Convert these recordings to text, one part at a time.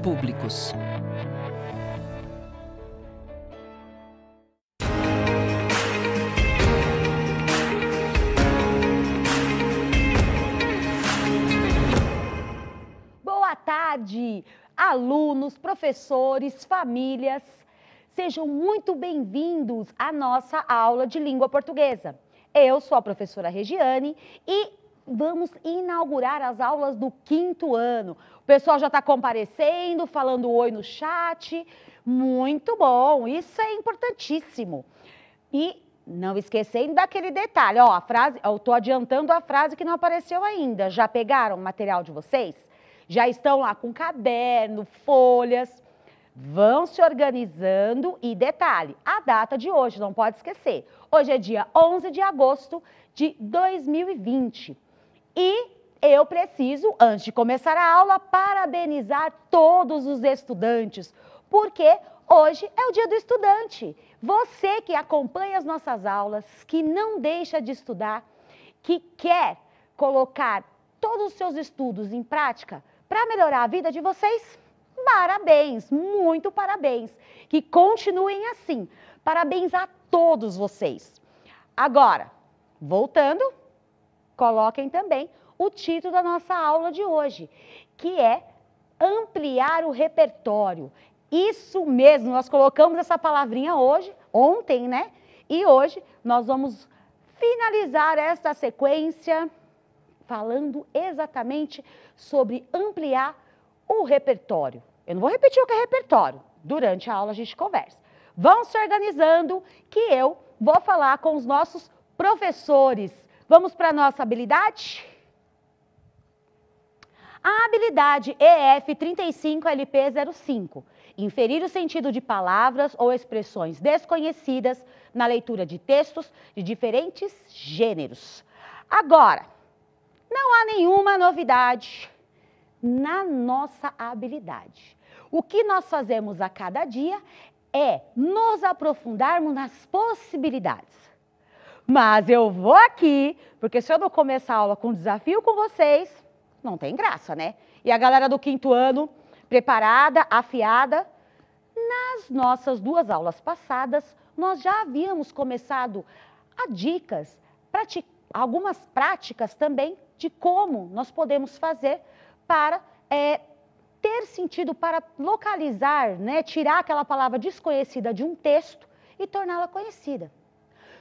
públicos. Boa tarde, alunos, professores, famílias. Sejam muito bem-vindos à nossa aula de língua portuguesa. Eu sou a professora Regiane e vamos inaugurar as aulas do quinto ano. O pessoal já está comparecendo, falando oi no chat. Muito bom, isso é importantíssimo. E não esquecendo daquele detalhe, ó, a frase, eu estou adiantando a frase que não apareceu ainda. Já pegaram o material de vocês? Já estão lá com caderno, folhas. Vão se organizando e detalhe, a data de hoje, não pode esquecer. Hoje é dia 11 de agosto de 2020. E eu preciso, antes de começar a aula, parabenizar todos os estudantes, porque hoje é o dia do estudante. Você que acompanha as nossas aulas, que não deixa de estudar, que quer colocar todos os seus estudos em prática para melhorar a vida de vocês, parabéns, muito parabéns. Que continuem assim. Parabéns a todos vocês. Agora, voltando coloquem também o título da nossa aula de hoje, que é ampliar o repertório. Isso mesmo, nós colocamos essa palavrinha hoje, ontem, né? E hoje nós vamos finalizar esta sequência falando exatamente sobre ampliar o repertório. Eu não vou repetir o que é repertório, durante a aula a gente conversa. Vão se organizando que eu vou falar com os nossos professores Vamos para a nossa habilidade? A habilidade EF 35LP05, inferir o sentido de palavras ou expressões desconhecidas na leitura de textos de diferentes gêneros. Agora, não há nenhuma novidade na nossa habilidade. O que nós fazemos a cada dia é nos aprofundarmos nas possibilidades. Mas eu vou aqui, porque se eu não começar a aula com desafio com vocês, não tem graça, né? E a galera do quinto ano, preparada, afiada. Nas nossas duas aulas passadas, nós já havíamos começado a dicas, algumas práticas também de como nós podemos fazer para é, ter sentido, para localizar, né, tirar aquela palavra desconhecida de um texto e torná-la conhecida.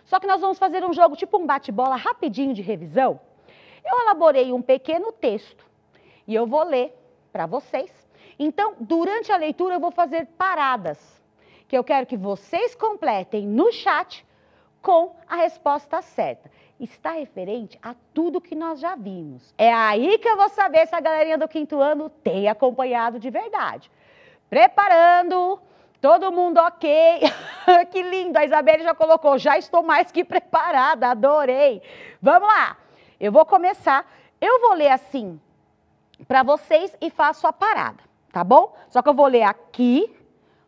Só que nós vamos fazer um jogo tipo um bate-bola rapidinho de revisão. Eu elaborei um pequeno texto e eu vou ler para vocês. Então, durante a leitura, eu vou fazer paradas que eu quero que vocês completem no chat com a resposta certa. Está referente a tudo que nós já vimos. É aí que eu vou saber se a galerinha do quinto ano tem acompanhado de verdade. Preparando Todo mundo ok. que lindo. A Isabelle já colocou. Já estou mais que preparada. Adorei. Vamos lá. Eu vou começar. Eu vou ler assim para vocês e faço a parada, tá bom? Só que eu vou ler aqui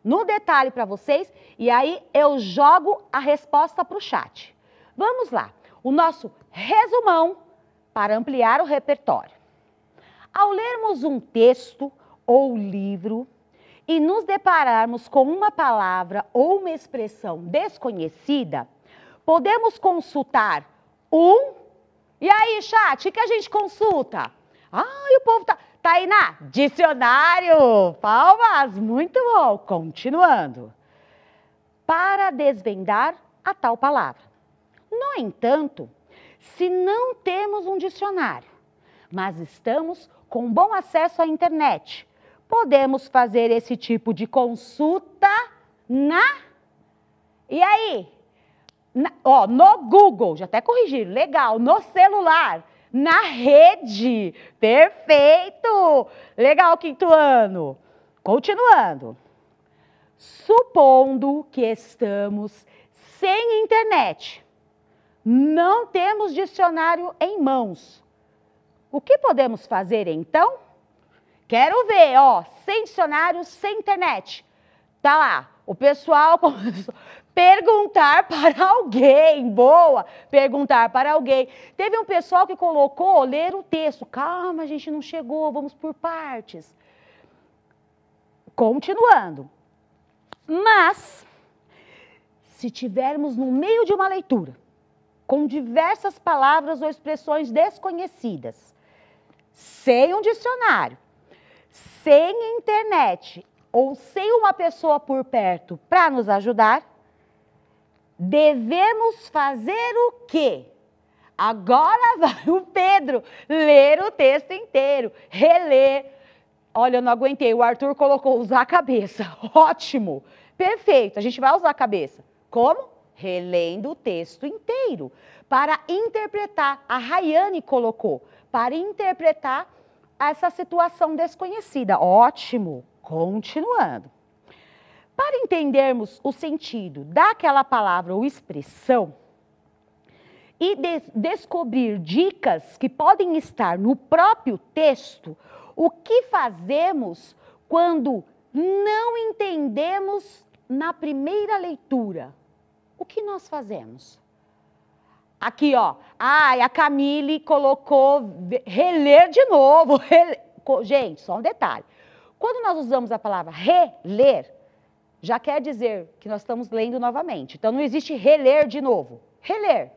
no detalhe para vocês e aí eu jogo a resposta para o chat. Vamos lá. O nosso resumão para ampliar o repertório. Ao lermos um texto ou livro, e nos depararmos com uma palavra ou uma expressão desconhecida, podemos consultar um. E aí, chat, o que a gente consulta? Ah, e o povo tá. Tainá, dicionário! Palmas! Muito bom! Continuando. Para desvendar a tal palavra. No entanto, se não temos um dicionário, mas estamos com bom acesso à internet, podemos fazer esse tipo de consulta na. E aí? Na, ó, no Google, já até corrigiram, legal, no celular, na rede. Perfeito! Legal, quinto ano. Continuando. Supondo que estamos sem internet, não temos dicionário em mãos. O que podemos fazer então? Quero ver, ó, sem dicionário, sem internet. Tá lá, o pessoal começou perguntar para alguém, boa, perguntar para alguém. Teve um pessoal que colocou ler o texto. Calma, a gente não chegou, vamos por partes. Continuando. Mas se tivermos no meio de uma leitura com diversas palavras ou expressões desconhecidas, sem um dicionário, sem internet ou sem uma pessoa por perto para nos ajudar, devemos fazer o quê? Agora vai o Pedro ler o texto inteiro, reler. Olha, eu não aguentei. O Arthur colocou usar a cabeça. Ótimo! Perfeito. A gente vai usar a cabeça. Como? Relendo o texto inteiro. Para interpretar. A Rayane colocou. Para interpretar essa situação desconhecida. Ótimo! Continuando. Para entendermos o sentido daquela palavra ou expressão e de descobrir dicas que podem estar no próprio texto, o que fazemos quando não entendemos na primeira leitura? O que nós fazemos? Aqui, ó. Ai, a Camille colocou reler de novo. Gente, só um detalhe. Quando nós usamos a palavra reler, já quer dizer que nós estamos lendo novamente. Então não existe reler de novo. Reler.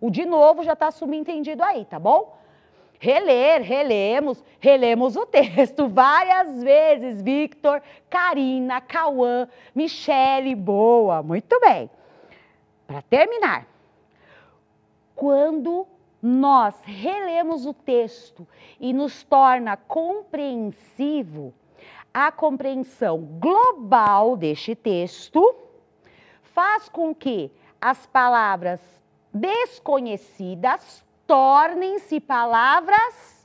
O de novo já está subentendido aí, tá bom? Reler, relemos, relemos o texto várias vezes, Victor, Karina, Cauã, Michele, boa, muito bem. Para terminar, quando nós relemos o texto e nos torna compreensivo a compreensão global deste texto, faz com que as palavras desconhecidas tornem-se palavras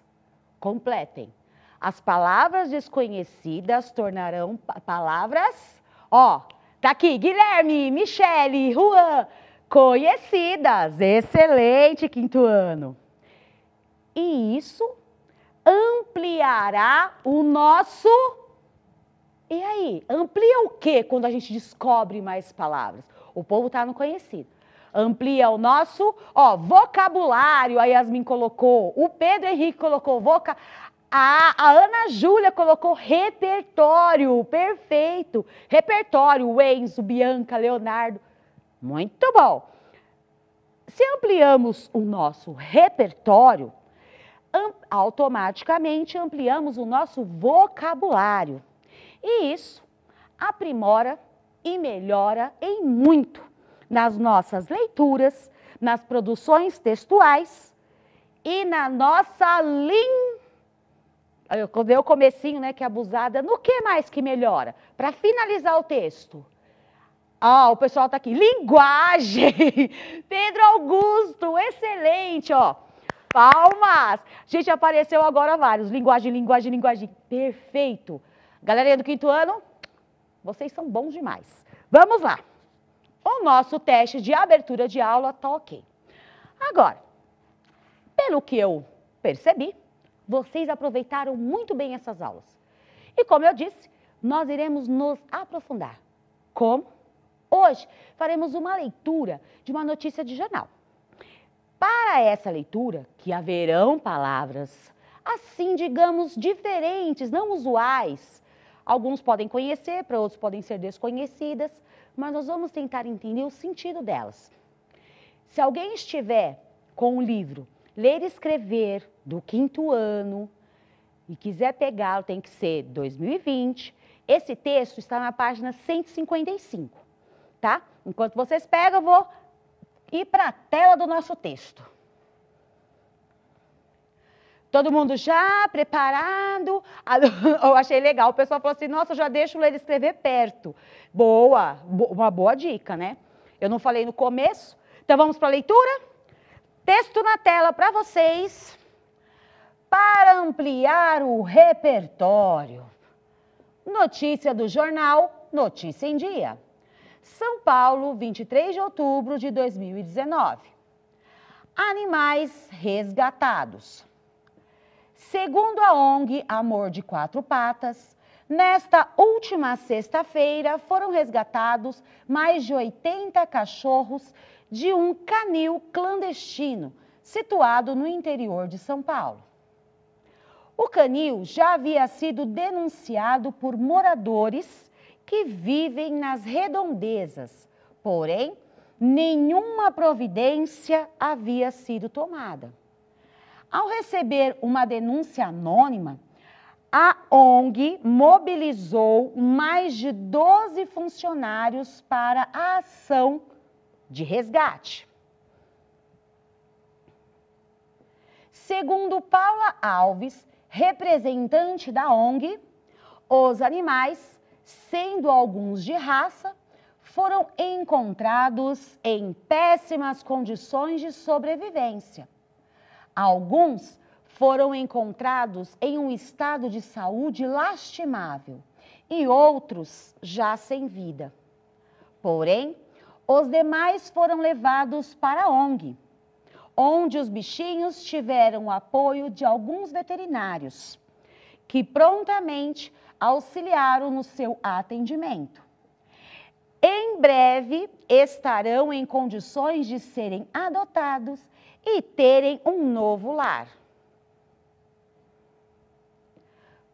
completem. As palavras desconhecidas tornarão palavras, ó, tá aqui, Guilherme, Michele, Juan, conhecidas. Excelente, quinto ano. E isso ampliará o nosso. E aí? Amplia o que quando a gente descobre mais palavras? O povo está no conhecido. Amplia o nosso, ó, vocabulário, a Yasmin colocou, o Pedro Henrique colocou voca, a, a Ana Júlia colocou repertório, perfeito. Repertório, o Enzo, Bianca, Leonardo. Muito bom. Se ampliamos o nosso repertório, automaticamente ampliamos o nosso vocabulário. E isso aprimora e melhora em muito nas nossas leituras, nas produções textuais e na nossa língua. Eu, o comecinho, né, que é abusada, no que mais que melhora? Para finalizar o texto. Ah, o pessoal tá aqui. Linguagem! Pedro Augusto, excelente, ó. Palmas! Gente, apareceu agora vários. Linguagem, linguagem, linguagem. Perfeito. Galerinha do quinto ano, vocês são bons demais. Vamos lá. O nosso teste de abertura de aula tá ok. Agora, pelo que eu percebi, vocês aproveitaram muito bem essas aulas. E como eu disse, nós iremos nos aprofundar. Como? Hoje faremos uma leitura de uma notícia de jornal. Para essa leitura, que haverão palavras assim, digamos, diferentes, não usuais. Alguns podem conhecer, para outros podem ser desconhecidas, mas nós vamos tentar entender o sentido delas. Se alguém estiver com o livro Ler e Escrever do quinto ano e quiser pegá-lo, tem que ser 2020. Esse texto está na página 155 tá? Enquanto vocês pegam, eu vou ir para a tela do nosso texto. Todo mundo já preparado? Ah, eu achei legal. O pessoal falou assim: nossa, já deixo ele escrever perto. Boa, uma boa dica, né? Eu não falei no começo. Então vamos para a leitura? Texto na tela para vocês. Para ampliar o repertório. Notícia do jornal Notícia em Dia. São Paulo, 23 de outubro de 2019. Animais resgatados. Segundo a ONG Amor de Quatro Patas, nesta última sexta-feira foram resgatados mais de 80 cachorros de um canil clandestino situado no interior de São Paulo. O canil já havia sido denunciado por moradores que vivem nas redondezas, porém, nenhuma providência havia sido tomada. Ao receber uma denúncia anônima, a ONG mobilizou mais de 12 funcionários para a ação de resgate. Segundo Paula Alves, representante da ONG, os animais sendo alguns de raça, foram encontrados em péssimas condições de sobrevivência. Alguns foram encontrados em um estado de saúde lastimável e outros já sem vida. Porém, os demais foram levados para a ONG, onde os bichinhos tiveram o apoio de alguns veterinários, que prontamente auxiliaram no seu atendimento. Em breve estarão em condições de serem adotados e terem um novo lar.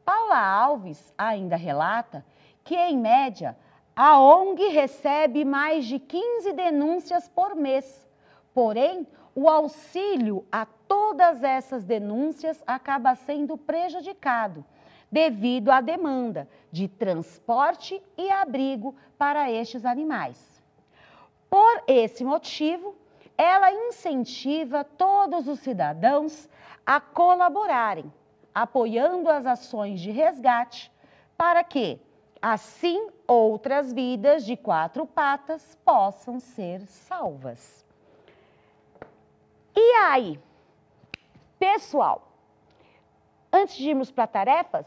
Paula Alves ainda relata que, em média, a ONG recebe mais de 15 denúncias por mês. Porém, o auxílio a todas essas denúncias acaba sendo prejudicado devido à demanda de transporte e abrigo para estes animais. Por esse motivo, ela incentiva todos os cidadãos a colaborarem, apoiando as ações de resgate, para que, assim, outras vidas de quatro patas possam ser salvas. E aí, pessoal, Antes de irmos para tarefas,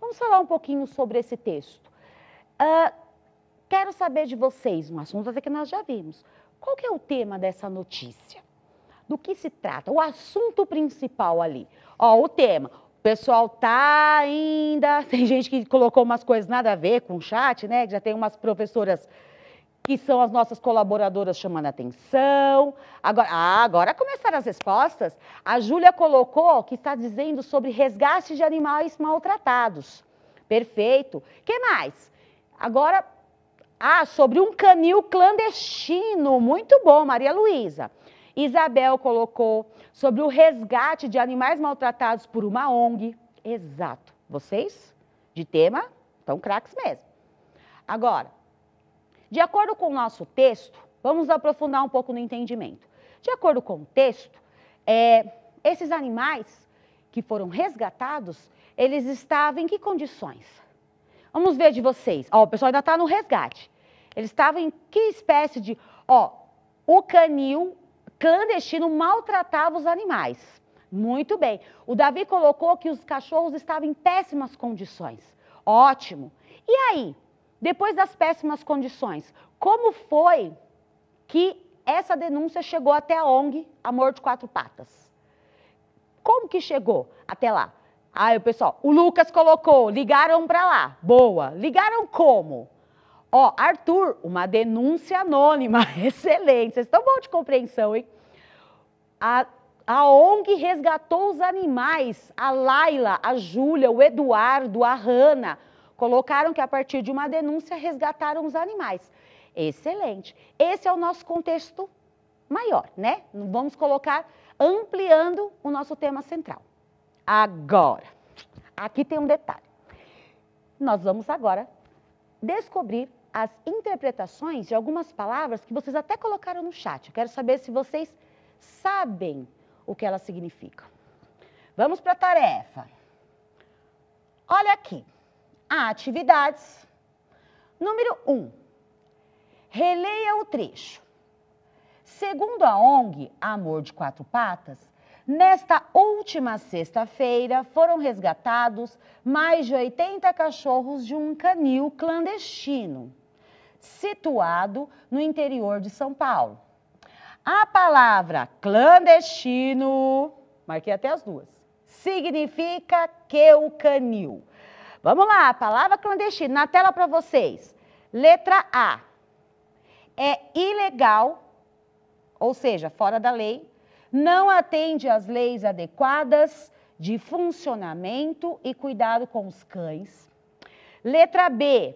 vamos falar um pouquinho sobre esse texto. Uh, quero saber de vocês, um assunto até que nós já vimos. Qual que é o tema dessa notícia? Do que se trata? O assunto principal ali. Ó, o tema. O pessoal tá ainda. Tem gente que colocou umas coisas nada a ver com o chat, né? Já tem umas professoras que são as nossas colaboradoras chamando atenção. Agora, ah, agora começaram as respostas. A Júlia colocou que está dizendo sobre resgate de animais maltratados. Perfeito. que mais? Agora, ah, sobre um canil clandestino. Muito bom, Maria Luísa. Isabel colocou sobre o resgate de animais maltratados por uma ONG. Exato. Vocês, de tema, estão craques mesmo. Agora, de acordo com o nosso texto, vamos aprofundar um pouco no entendimento. De acordo com o texto, é, esses animais que foram resgatados, eles estavam em que condições? Vamos ver de vocês. Ó, o pessoal ainda está no resgate. Eles estavam em que espécie de. Ó, o canil clandestino maltratava os animais. Muito bem. O Davi colocou que os cachorros estavam em péssimas condições. Ótimo. E aí, depois das péssimas condições, como foi que essa denúncia chegou até a ONG Amor de Quatro Patas? Como que chegou até lá? Ah, o pessoal, o Lucas colocou, ligaram para lá. Boa. Ligaram como? Ó, Arthur, uma denúncia anônima. Excelente. Vocês estão bom de compreensão, hein? A, a ONG resgatou os animais. A Laila, a Júlia, o Eduardo, a Hanna Colocaram que a partir de uma denúncia resgataram os animais. Excelente. Esse é o nosso contexto maior, né? Vamos colocar ampliando o nosso tema central. Agora, aqui tem um detalhe. Nós vamos agora descobrir as interpretações de algumas palavras que vocês até colocaram no chat. Eu quero saber se vocês sabem o que elas significam. Vamos para a tarefa. Olha aqui a atividades. Número 1. Um, releia o trecho. Segundo a ONG Amor de Quatro Patas, nesta última sexta-feira foram resgatados mais de 80 cachorros de um canil clandestino, situado no interior de São Paulo. A palavra clandestino, marquei até as duas, significa que o canil Vamos lá, palavra clandestina na tela para vocês. Letra A. É ilegal, ou seja, fora da lei, não atende às leis adequadas de funcionamento e cuidado com os cães. Letra B.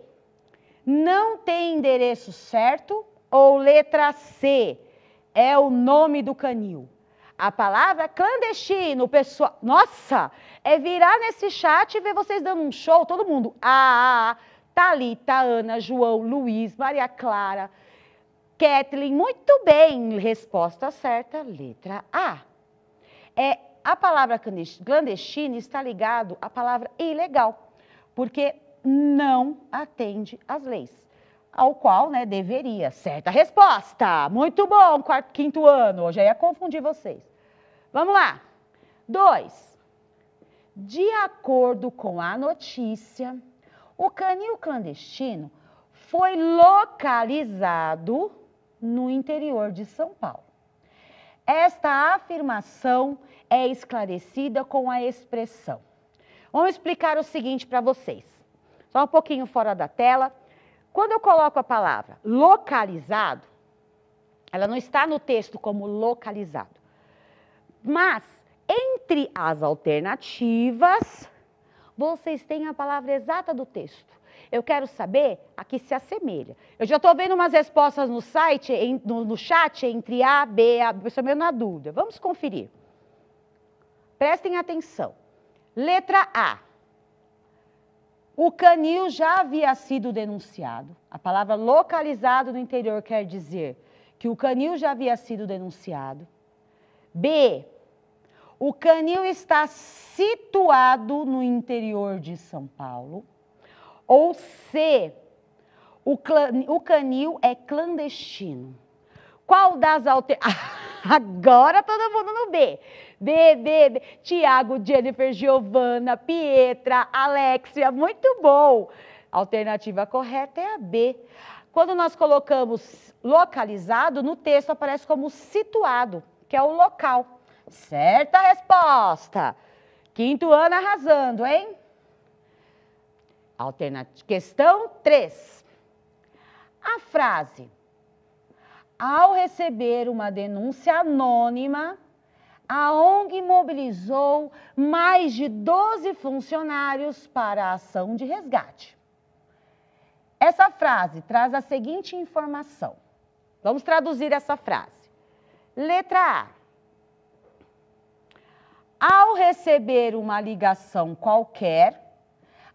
Não tem endereço certo. Ou letra C. É o nome do canil. A palavra clandestino, pessoal. Nossa! É virar nesse chat e ver vocês dando um show, todo mundo. Ah, ah, ah. Thalita, Ana, João, Luiz, Maria Clara, Kathleen. Muito bem. Resposta certa, letra A. É, a palavra clandestina está ligado à palavra ilegal, porque não atende às leis, ao qual né, deveria. Certa resposta. Muito bom, quarto, quinto ano. Eu já ia confundir vocês. Vamos lá. Dois. De acordo com a notícia, o canil clandestino foi localizado no interior de São Paulo. Esta afirmação é esclarecida com a expressão. Vamos explicar o seguinte para vocês. Só um pouquinho fora da tela. Quando eu coloco a palavra localizado, ela não está no texto como localizado. Mas entre as alternativas, vocês têm a palavra exata do texto. Eu quero saber a que se assemelha. Eu já estou vendo umas respostas no site, no, no chat, entre A, B, A, estou meio na dúvida. Vamos conferir. Prestem atenção. Letra A. O canil já havia sido denunciado. A palavra localizado no interior quer dizer que o canil já havia sido denunciado. B. O canil está situado no interior de São Paulo. Ou C, o, o canil é clandestino. Qual das alternativas? Agora todo mundo no B. B, B, B. Tiago, Jennifer, Giovana, Pietra, Alexia, muito bom. Alternativa correta é a B. Quando nós colocamos localizado, no texto aparece como situado, que é o local. Certa resposta. Quinto ano arrasando, hein? Alternativa. Questão 3. A frase. Ao receber uma denúncia anônima, a ONG mobilizou mais de 12 funcionários para a ação de resgate. Essa frase traz a seguinte informação. Vamos traduzir essa frase. Letra A. Ao receber uma ligação qualquer,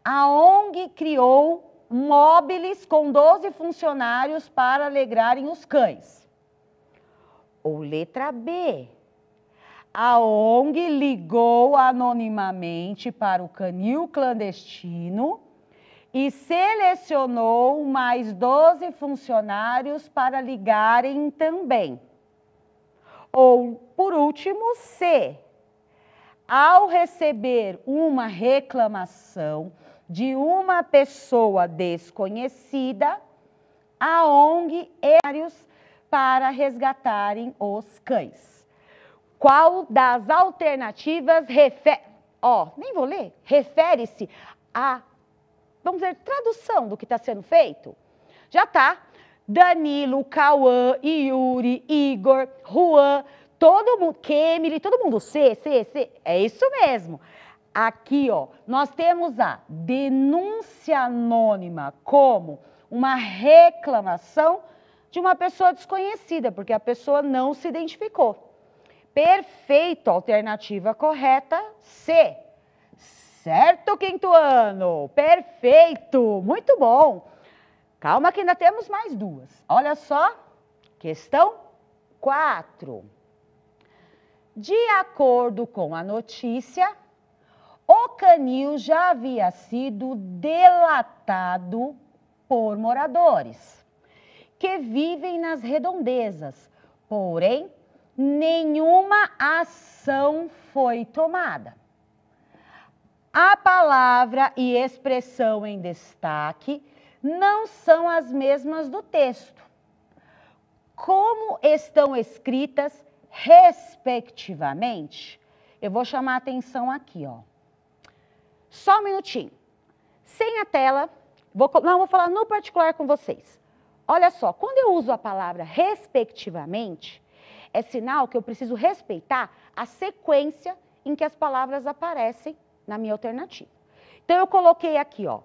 a ONG criou móveis com 12 funcionários para alegrarem os cães. Ou letra B. A ONG ligou anonimamente para o canil clandestino e selecionou mais 12 funcionários para ligarem também. Ou, por último, C ao receber uma reclamação de uma pessoa desconhecida, a ONG e para resgatarem os cães. Qual das alternativas refere, ó, oh, nem vou ler, refere-se a, vamos dizer, tradução do que está sendo feito? Já tá. Danilo, Cauã, Yuri, Igor, Juan, Todo mundo, Kemily, todo mundo, C, C, C, é isso mesmo. Aqui, ó, nós temos a denúncia anônima como uma reclamação de uma pessoa desconhecida, porque a pessoa não se identificou. Perfeito, alternativa correta, C. Certo, quinto ano? Perfeito, muito bom. Calma que ainda temos mais duas. Olha só, questão 4. De acordo com a notícia, o canil já havia sido delatado por moradores que vivem nas redondezas, porém nenhuma ação foi tomada. A palavra e expressão em destaque não são as mesmas do texto. Como estão escritas respectivamente, eu vou chamar a atenção aqui, ó. Só um minutinho. Sem a tela, vou, não, vou falar no particular com vocês. Olha só, quando eu uso a palavra respectivamente, é sinal que eu preciso respeitar a sequência em que as palavras aparecem na minha alternativa. Então eu coloquei aqui, ó,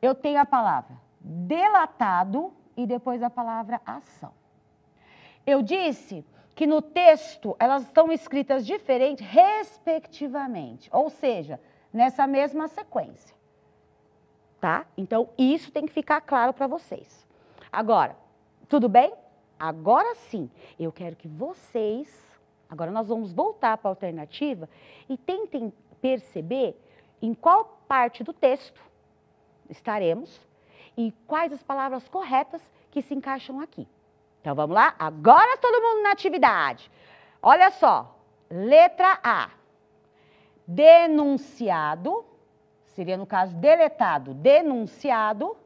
eu tenho a palavra delatado e depois a palavra ação. Eu disse que no texto elas estão escritas diferente, respectivamente, ou seja, nessa mesma sequência. Tá? Então, isso tem que ficar claro para vocês. Agora, tudo bem? Agora sim, eu quero que vocês. Agora nós vamos voltar para a alternativa e tentem perceber em qual parte do texto estaremos e quais as palavras corretas que se encaixam aqui. Então vamos lá? Agora todo mundo na atividade. Olha só. Letra A. Denunciado, seria no caso deletado, denunciado,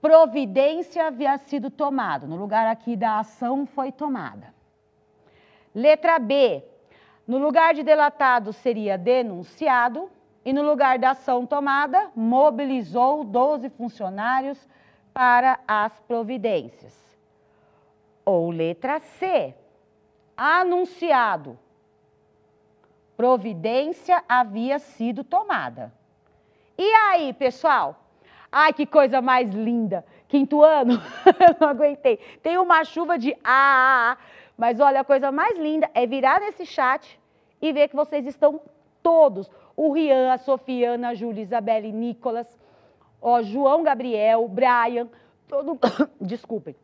providência havia sido tomada. No lugar aqui da ação foi tomada. Letra B. No lugar de delatado seria denunciado e no lugar da ação tomada, mobilizou 12 funcionários para as providências. Ou letra C, anunciado. Providência havia sido tomada. E aí, pessoal? Ai, que coisa mais linda! Quinto ano, eu não aguentei. Tem uma chuva de ah, mas olha, a coisa mais linda é virar nesse chat e ver que vocês estão todos. O Rian, a Sofiana, a Júlia, Isabelle, Nicolas, o João Gabriel, Brian, todo. Desculpem.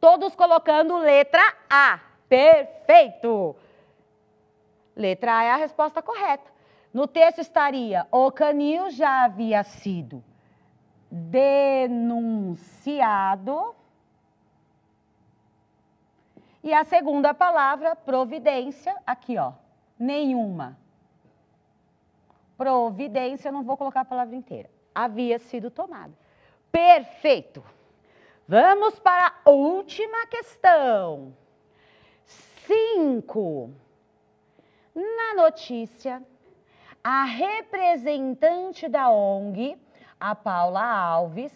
Todos colocando letra A. Perfeito! Letra A é a resposta correta. No texto estaria: o canil já havia sido denunciado. E a segunda palavra, providência, aqui ó, nenhuma. Providência, não vou colocar a palavra inteira. Havia sido tomada. Perfeito! Vamos para a última questão. Cinco. Na notícia, a representante da ONG, a Paula Alves,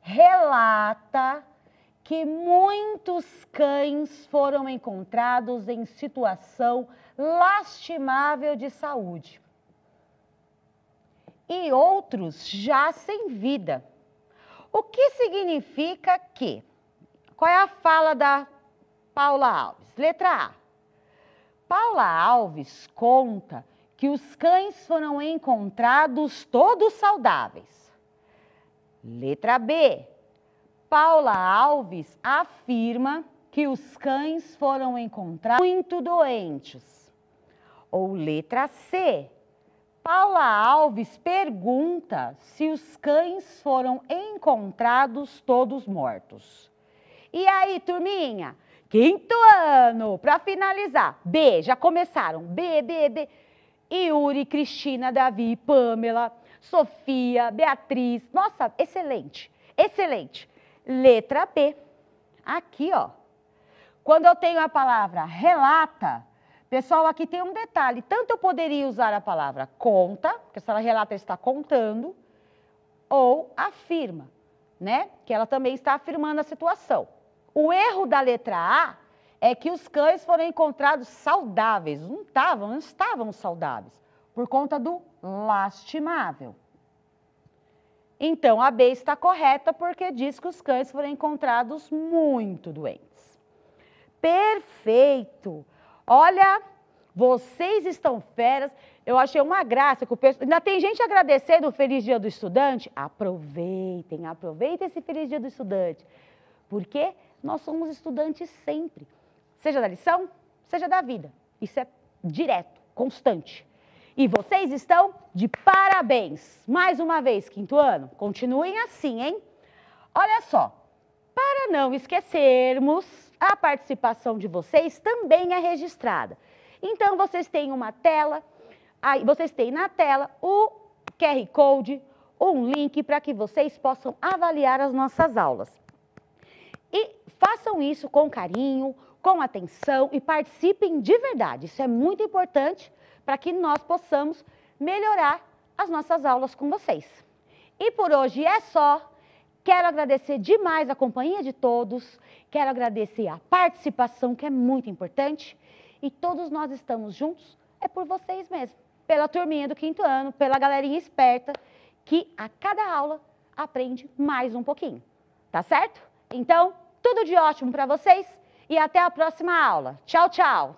relata que muitos cães foram encontrados em situação lastimável de saúde e outros já sem vida. O que significa que? Qual é a fala da Paula Alves? Letra A. Paula Alves conta que os cães foram encontrados todos saudáveis. Letra B. Paula Alves afirma que os cães foram encontrados muito doentes. Ou letra C. Paula Alves pergunta se os cães foram encontrados todos mortos. E aí, turminha? Quinto ano, para finalizar. B, já começaram. B, B, B. Yuri, Cristina, Davi, Pamela, Sofia, Beatriz. Nossa, excelente, excelente. Letra B. Aqui, ó. Quando eu tenho a palavra relata, Pessoal, aqui tem um detalhe. Tanto eu poderia usar a palavra conta, porque se ela relata, está contando, ou afirma, né? Que ela também está afirmando a situação. O erro da letra A é que os cães foram encontrados saudáveis. Não estavam, não estavam saudáveis, por conta do lastimável. Então, a B está correta porque diz que os cães foram encontrados muito doentes. Perfeito! Olha, vocês estão feras. Eu achei uma graça que o pessoal. Ainda tem gente agradecendo o Feliz Dia do Estudante? Aproveitem, aproveitem esse Feliz Dia do Estudante. Porque nós somos estudantes sempre. Seja da lição, seja da vida. Isso é direto, constante. E vocês estão de parabéns. Mais uma vez, quinto ano, continuem assim, hein? Olha só, para não esquecermos a participação de vocês também é registrada. Então, vocês têm uma tela, aí vocês têm na tela o QR Code, um link para que vocês possam avaliar as nossas aulas. E façam isso com carinho, com atenção e participem de verdade. Isso é muito importante para que nós possamos melhorar as nossas aulas com vocês. E por hoje é só. Quero agradecer demais a companhia de todos Quero agradecer a participação, que é muito importante. E todos nós estamos juntos, é por vocês mesmos, pela turminha do quinto ano, pela galerinha esperta, que a cada aula aprende mais um pouquinho. Tá certo? Então, tudo de ótimo para vocês e até a próxima aula. Tchau, tchau!